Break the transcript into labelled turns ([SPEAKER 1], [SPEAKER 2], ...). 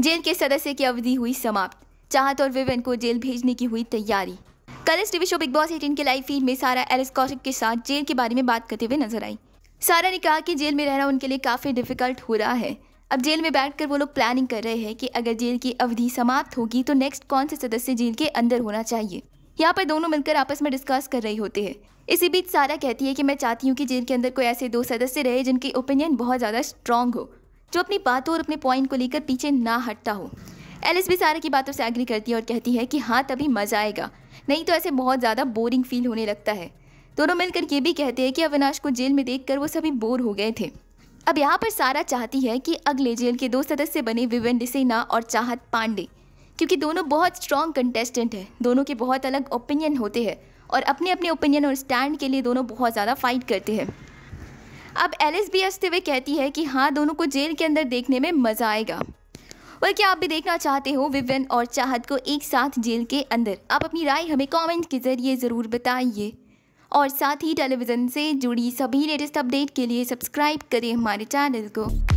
[SPEAKER 1] jail के सदस्य की अवधि हुई समाप्त चाहत और विवेन को जेल भेजने की हुई तैयारी कल इस TV show Bigg Boss eighteen के लाइव फीड में सारा एलिस कौशिक के साथ जेल के बारे में बात करते हुए नजर आई सारा ने कहा कि जेल में रहना उनके लिए काफ़ी डिफिकल्ट हो रहा है अब जेल में बैठकर वो लोग प्लानिंग कर रहे हैं कि अगर जेल की अवधि समाप्त होगी तो नेक्स्ट कौन से सदस्य जेल के अंदर होना चाहिए यहाँ पर दोनों मिलकर आपस में डिस्कस कर रही होते हैं इसी बीच सारा कहती है कि मैं चाहती हूँ कि जेल के अंदर कोई ऐसे दो सदस्य रहे जिनकी ओपिनियन बहुत ज़्यादा स्ट्रांग हो जो अपनी बातों और अपने पॉइंट को लेकर पीछे ना हटता हो एलिस भी सारा की बातों से एग्री करती है और कहती है कि हाँ तभी मज़ा आएगा नहीं तो ऐसे बहुत ज़्यादा बोरिंग फील होने लगता है दोनों मिलकर ये भी कहते हैं कि अविनाश को जेल में देखकर वो सभी बोर हो गए थे अब यहाँ पर सारा चाहती है कि अगले जेल के दो सदस्य बने विवेन डिसेना और चाहत पांडे क्योंकि दोनों बहुत स्ट्रॉन्ग कंटेस्टेंट हैं दोनों के बहुत अलग ओपिनियन होते हैं और अपने अपने ओपिनियन और स्टैंड के लिए दोनों बहुत ज़्यादा फाइट करते हैं अब एलिस भी हंसते हुए कहती है कि हाँ दोनों को जेल के अंदर देखने में मज़ा आएगा और क्या आप भी देखना चाहते हो विवेन और चाहत को एक साथ जेल के अंदर आप अपनी राय हमें कमेंट के ज़रिए ज़रूर बताइए और साथ ही टेलीविज़न से जुड़ी सभी लेटेस्ट अपडेट के लिए सब्सक्राइब करें हमारे चैनल को